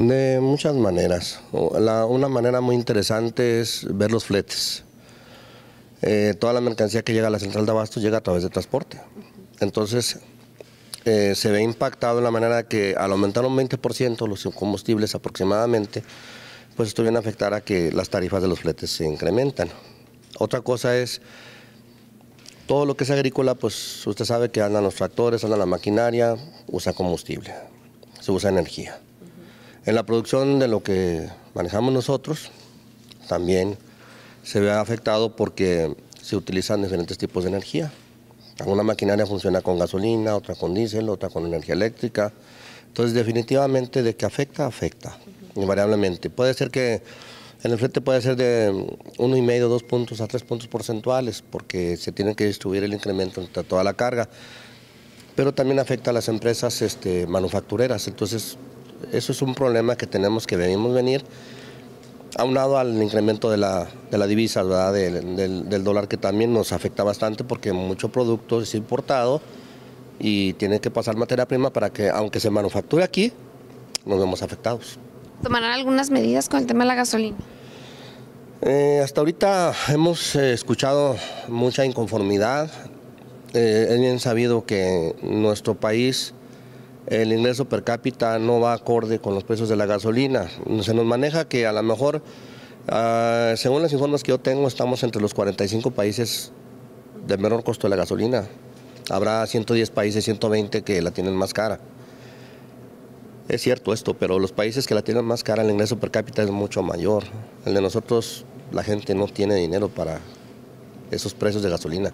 De muchas maneras. una manera muy interesante es ver los fletes. Eh, toda la mercancía que llega a la central de abastos llega a través de transporte. Entonces, eh, se ve impactado en la manera que al aumentar un 20% los combustibles aproximadamente, pues esto viene a afectar a que las tarifas de los fletes se incrementan. Otra cosa es, todo lo que es agrícola, pues usted sabe que andan los tractores, andan la maquinaria, usa combustible, se usa energía. En la producción de lo que manejamos nosotros también se ve afectado porque se utilizan diferentes tipos de energía. Alguna maquinaria funciona con gasolina, otra con diésel, otra con energía eléctrica. Entonces definitivamente de qué afecta, afecta, invariablemente. Puede ser que en el frente puede ser de uno y medio, dos puntos a tres puntos porcentuales porque se tiene que distribuir el incremento entre toda la carga. Pero también afecta a las empresas este, manufactureras. Entonces eso es un problema que tenemos que debemos venir, lado al incremento de la, divisa, Del, del, dólar que también nos afecta bastante porque mucho producto es importado y tiene que pasar materia prima para que, aunque se manufacture aquí, nos vemos afectados. ¿Tomarán algunas medidas con el tema de la gasolina? Eh, hasta ahorita hemos eh, escuchado mucha inconformidad. Eh, es bien sabido que nuestro país el ingreso per cápita no va acorde con los precios de la gasolina. Se nos maneja que a lo mejor, ah, según los informes que yo tengo, estamos entre los 45 países de menor costo de la gasolina. Habrá 110 países, 120 que la tienen más cara. Es cierto esto, pero los países que la tienen más cara, el ingreso per cápita es mucho mayor. El de nosotros, la gente no tiene dinero para esos precios de gasolina.